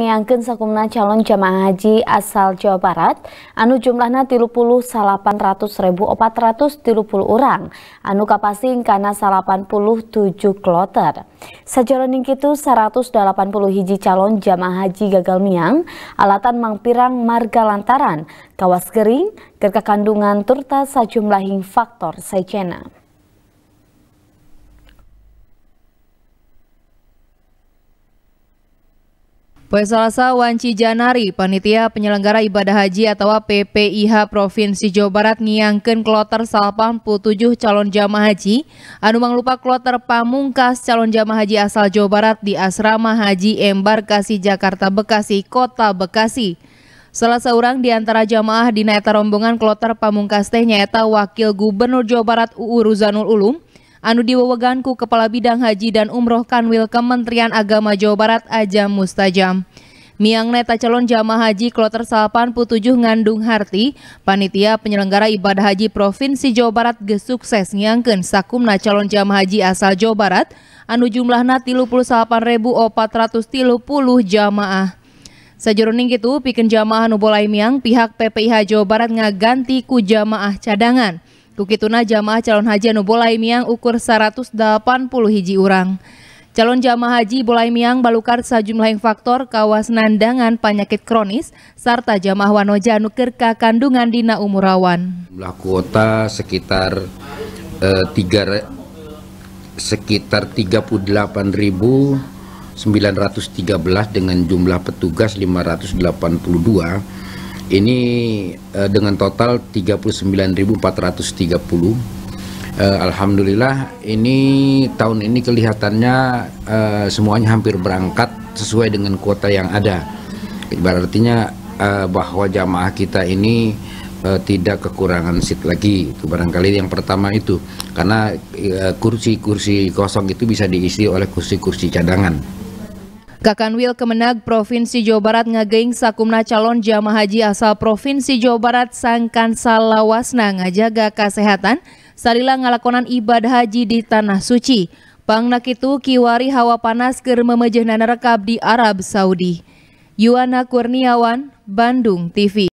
Nyangkeun sakumna calon jamaah haji asal Jawa Barat, anu jumlahna tilu puluh salapan ratus ribu ratus puluh orang, anu kapasing karena salapan puluh tujuh kloter. Sajroning kitu 180 hiji calon jamaah haji gagal miang, alatan mangpirang marga lantaran, kawas gering, kerka kandungan turta sajumlahing faktor sejena. Pada Selasa Wanci Janari, panitia penyelenggara ibadah haji atau PPIH Provinsi Jawa Barat ngiangkeun kloter 87 calon jamaah haji anu manglupa kloter pamungkas calon jamaah haji asal Jawa Barat di Asrama Haji Embarkasi Jakarta Bekasi, Kota Bekasi. Salah seorang di antara jamaah di rombongan kloter pamungkas teh nyaeta Wakil Gubernur Jawa Barat UU Ruzanul Ulum, Anu diwewaganku Kepala Bidang Haji dan Umroh Kanwil Kementerian Agama Jawa Barat Ajam Mustajam. Miang neta calon jamaah haji kloter 87 ngandung harti, panitia penyelenggara ibadah haji Provinsi Jawa Barat gesukses sukses sakumna calon jamaah haji asal Jawa Barat anu jumlah jumlahna 38.430 jamaah. Sejuruning itu pikin jamaah anu miang pihak PPIH Jawa Barat ngaganti ku jamaah cadangan. Kukituna jamaah calon haji anu bolai miang ukur 180 hiji urang. Calon jamaah haji bolai miang balukar sajumlah faktor kawas nandangan penyakit kronis serta jamaah wanoja anu kerka kandungan dina umurawan. Jumlah kuota sekitar eh, tiga, sekitar 38.913 dengan jumlah petugas 582 ini uh, dengan total 39.430. Uh, eh, Alhamdulillah ini tahun ini kelihatannya uh, semuanya hampir berangkat sesuai dengan kuota yang ada. Berartinya uh, bahwa jamaah kita ini uh, tidak kekurangan seat lagi. Itu barangkali yang pertama itu karena kursi-kursi uh, kursi -kursi kosong itu bisa diisi oleh kursi-kursi cadangan. Kakanwil Kemenag Provinsi Jawa Barat ngageing sakumna calon jamaah haji asal Provinsi Jawa Barat sangkan salawasna ngajaga kesehatan salila ngalakonan ibadah haji di Tanah Suci. Pangnak itu kiwari hawa panas ker memejehna di Arab Saudi. Yuana Kurniawan, Bandung TV.